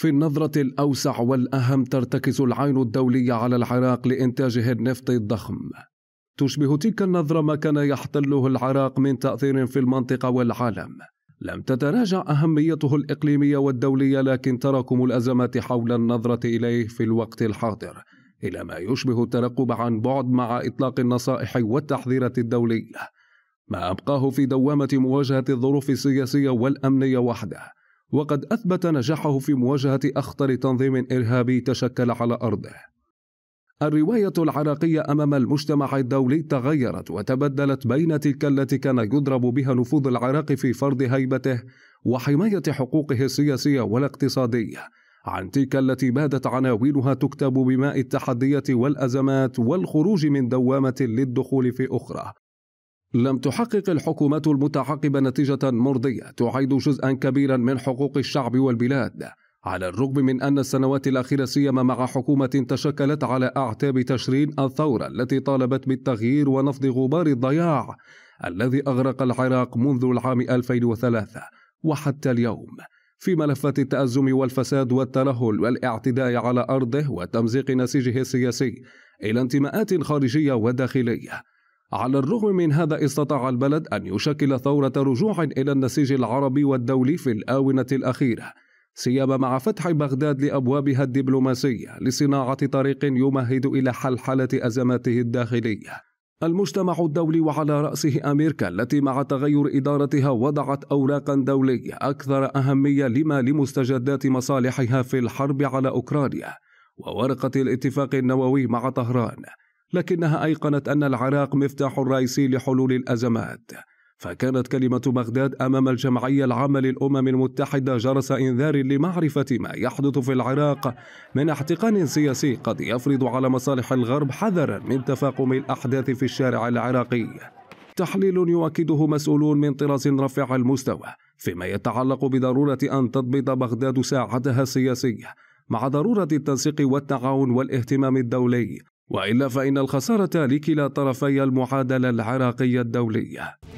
في النظرة الأوسع والأهم ترتكز العين الدولية على العراق لإنتاجه النفطي الضخم. تشبه تلك النظرة ما كان يحتله العراق من تأثير في المنطقة والعالم. لم تتراجع أهميته الإقليمية والدولية لكن تراكم الأزمات حول النظرة إليه في الوقت الحاضر إلى ما يشبه الترقب عن بعد مع إطلاق النصائح والتحذيرات الدولية. ما أبقاه في دوامة مواجهة الظروف السياسية والأمنية وحده. وقد أثبت نجاحه في مواجهة أخطر تنظيم إرهابي تشكل على أرضه. الرواية العراقية أمام المجتمع الدولي تغيرت وتبدلت بين تلك التي كان يضرب بها نفوذ العراق في فرض هيبته وحماية حقوقه السياسية والاقتصادية عن تلك التي بادت عناوينها تكتب بماء التحديات والأزمات والخروج من دوامة للدخول في أخرى لم تحقق الحكومات المتعاقبة نتيجة مرضية تعيد جزءا كبيرا من حقوق الشعب والبلاد على الرغم من أن السنوات الأخيرة سيما مع حكومة تشكلت على أعتاب تشرين الثورة التي طالبت بالتغيير ونفض غبار الضياع الذي أغرق العراق منذ العام 2003 وحتى اليوم في ملفات التأزم والفساد والترهل والاعتداء على أرضه وتمزيق نسيجه السياسي إلى انتماءات خارجية وداخلية على الرغم من هذا استطاع البلد أن يشكل ثورة رجوع إلى النسيج العربي والدولي في الآونة الأخيرة سيما مع فتح بغداد لأبوابها الدبلوماسية لصناعة طريق يمهد إلى حلحلة أزماته الداخلية المجتمع الدولي وعلى رأسه أمريكا التي مع تغير إدارتها وضعت أوراقا دولية أكثر أهمية لما لمستجدات مصالحها في الحرب على أوكرانيا وورقة الاتفاق النووي مع طهران لكنها أيقنت أن العراق مفتاح رئيسي لحلول الأزمات فكانت كلمة بغداد أمام الجمعية العامة للأمم المتحدة جرس إنذار لمعرفة ما يحدث في العراق من احتقان سياسي قد يفرض على مصالح الغرب حذرا من تفاقم الأحداث في الشارع العراقي تحليل يؤكده مسؤولون من طراز رفيع المستوى فيما يتعلق بضرورة أن تضبط بغداد ساعتها السياسية مع ضرورة التنسيق والتعاون والاهتمام الدولي والا فان الخساره لكلا طرفي المعادله العراقيه الدوليه